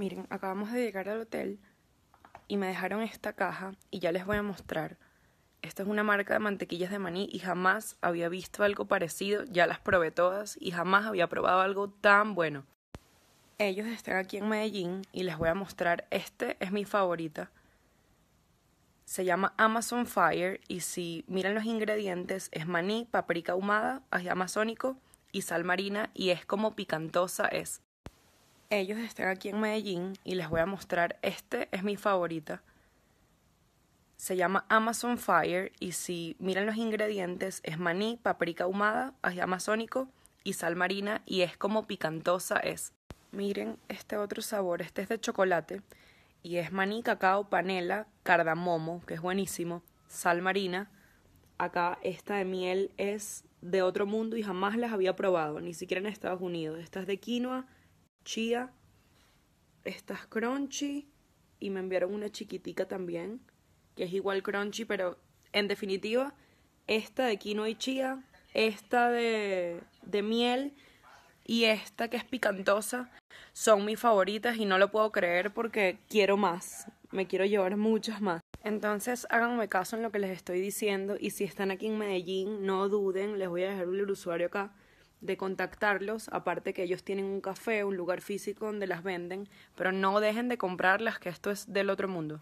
Miren, acabamos de llegar al hotel y me dejaron esta caja y ya les voy a mostrar. Esta es una marca de mantequillas de maní y jamás había visto algo parecido, ya las probé todas y jamás había probado algo tan bueno. Ellos están aquí en Medellín y les voy a mostrar, este es mi favorita. Se llama Amazon Fire y si miran los ingredientes es maní, paprika ahumada, amazónico y sal marina y es como picantosa, es ellos están aquí en Medellín y les voy a mostrar. Este es mi favorita. Se llama Amazon Fire y si miran los ingredientes es maní, paprika ahumada, ají amazónico y sal marina y es como picantosa es. Miren este otro sabor, este es de chocolate y es maní, cacao, panela, cardamomo, que es buenísimo, sal marina. Acá esta de miel es de otro mundo y jamás las había probado, ni siquiera en Estados Unidos. Esta es de quinoa, chía, estas crunchy y me enviaron una chiquitica también, que es igual crunchy, pero en definitiva, esta de quinoa y chía, esta de, de miel y esta que es picantosa son mis favoritas y no lo puedo creer porque quiero más, me quiero llevar muchas más. Entonces háganme caso en lo que les estoy diciendo y si están aquí en Medellín, no duden, les voy a dejar el usuario acá de contactarlos, aparte que ellos tienen un café, un lugar físico donde las venden, pero no dejen de comprarlas, que esto es del otro mundo.